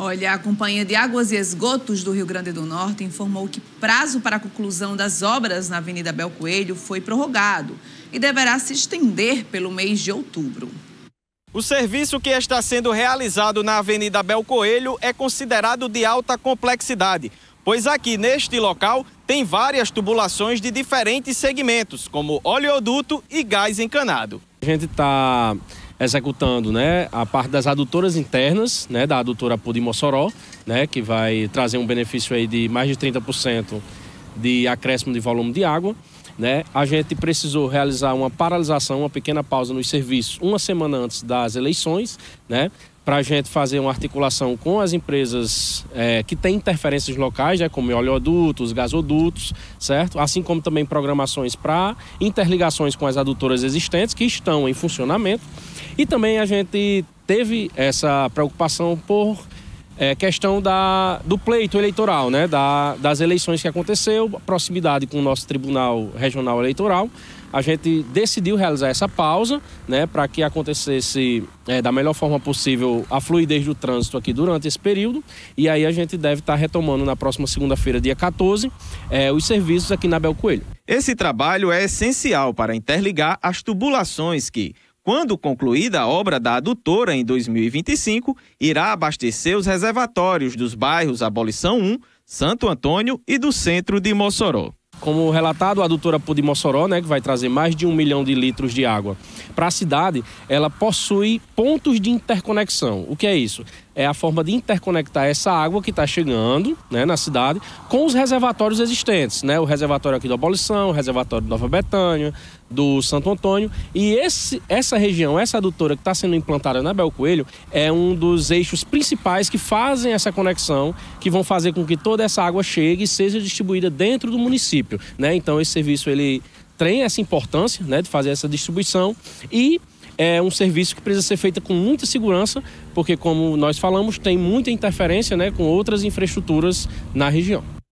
Olha, a Companhia de Águas e Esgotos do Rio Grande do Norte informou que prazo para a conclusão das obras na Avenida Bel Coelho foi prorrogado e deverá se estender pelo mês de outubro. O serviço que está sendo realizado na Avenida Bel Coelho é considerado de alta complexidade, pois aqui neste local tem várias tubulações de diferentes segmentos, como oleoduto e gás encanado. A gente está executando né, a parte das adutoras internas, né, da adutora Pudim Mossoró, né, que vai trazer um benefício aí de mais de 30% de acréscimo de volume de água. Né? A gente precisou realizar uma paralisação, uma pequena pausa nos serviços uma semana antes das eleições, né? para a gente fazer uma articulação com as empresas é, que têm interferências locais, né, como oleodutos, gasodutos, certo? Assim como também programações para interligações com as adutoras existentes que estão em funcionamento. E também a gente teve essa preocupação por é, questão da, do pleito eleitoral, né? Da, das eleições que aconteceu, proximidade com o nosso Tribunal Regional Eleitoral, a gente decidiu realizar essa pausa, né? Para que acontecesse é, da melhor forma possível a fluidez do trânsito aqui durante esse período. E aí a gente deve estar tá retomando na próxima segunda-feira, dia 14, é, os serviços aqui na Bel Coelho. Esse trabalho é essencial para interligar as tubulações que quando concluída a obra da adutora em 2025, irá abastecer os reservatórios dos bairros Abolição 1, Santo Antônio e do centro de Mossoró. Como relatado, a adutora de Mossoró, né, que vai trazer mais de um milhão de litros de água para a cidade, ela possui pontos de interconexão. O que é isso? é a forma de interconectar essa água que está chegando né, na cidade com os reservatórios existentes, né? O reservatório aqui do Abolição, o reservatório do Nova Betânia, do Santo Antônio. E esse, essa região, essa adutora que está sendo implantada na Bel Coelho, é um dos eixos principais que fazem essa conexão, que vão fazer com que toda essa água chegue e seja distribuída dentro do município. Né? Então esse serviço ele tem essa importância né, de fazer essa distribuição e é um serviço que precisa ser feito com muita segurança, porque como nós falamos, tem muita interferência né, com outras infraestruturas na região.